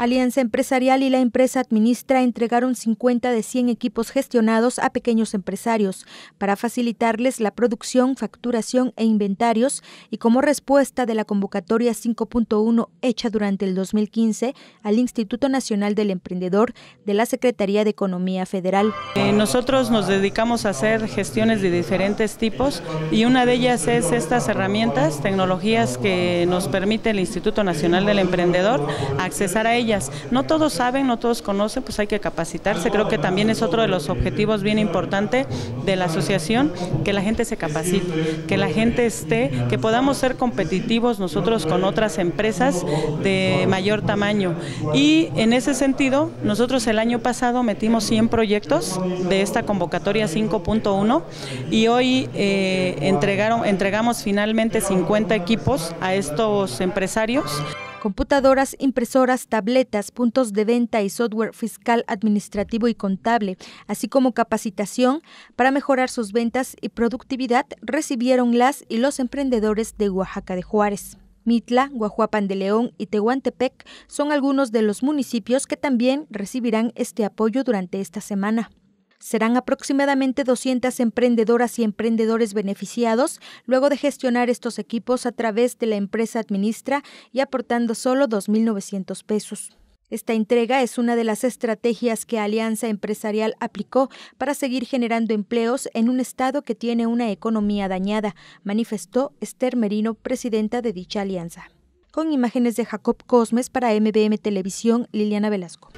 Alianza Empresarial y la empresa Administra entregaron 50 de 100 equipos gestionados a pequeños empresarios para facilitarles la producción, facturación e inventarios y como respuesta de la convocatoria 5.1 hecha durante el 2015 al Instituto Nacional del Emprendedor de la Secretaría de Economía Federal. Eh, nosotros nos dedicamos a hacer gestiones de diferentes tipos y una de ellas es estas herramientas, tecnologías que nos permite el Instituto Nacional del Emprendedor accesar a ellas no todos saben, no todos conocen, pues hay que capacitarse. Creo que también es otro de los objetivos bien importantes de la asociación, que la gente se capacite, que la gente esté, que podamos ser competitivos nosotros con otras empresas de mayor tamaño. Y en ese sentido, nosotros el año pasado metimos 100 proyectos de esta convocatoria 5.1 y hoy eh, entregaron, entregamos finalmente 50 equipos a estos empresarios computadoras, impresoras, tabletas, puntos de venta y software fiscal, administrativo y contable, así como capacitación para mejorar sus ventas y productividad, recibieron las y los emprendedores de Oaxaca de Juárez. Mitla, Guajuapan de León y Tehuantepec son algunos de los municipios que también recibirán este apoyo durante esta semana. Serán aproximadamente 200 emprendedoras y emprendedores beneficiados luego de gestionar estos equipos a través de la empresa Administra y aportando solo 2.900 pesos. Esta entrega es una de las estrategias que Alianza Empresarial aplicó para seguir generando empleos en un estado que tiene una economía dañada, manifestó Esther Merino, presidenta de dicha alianza. Con imágenes de Jacob Cosmes para MBM Televisión, Liliana Velasco.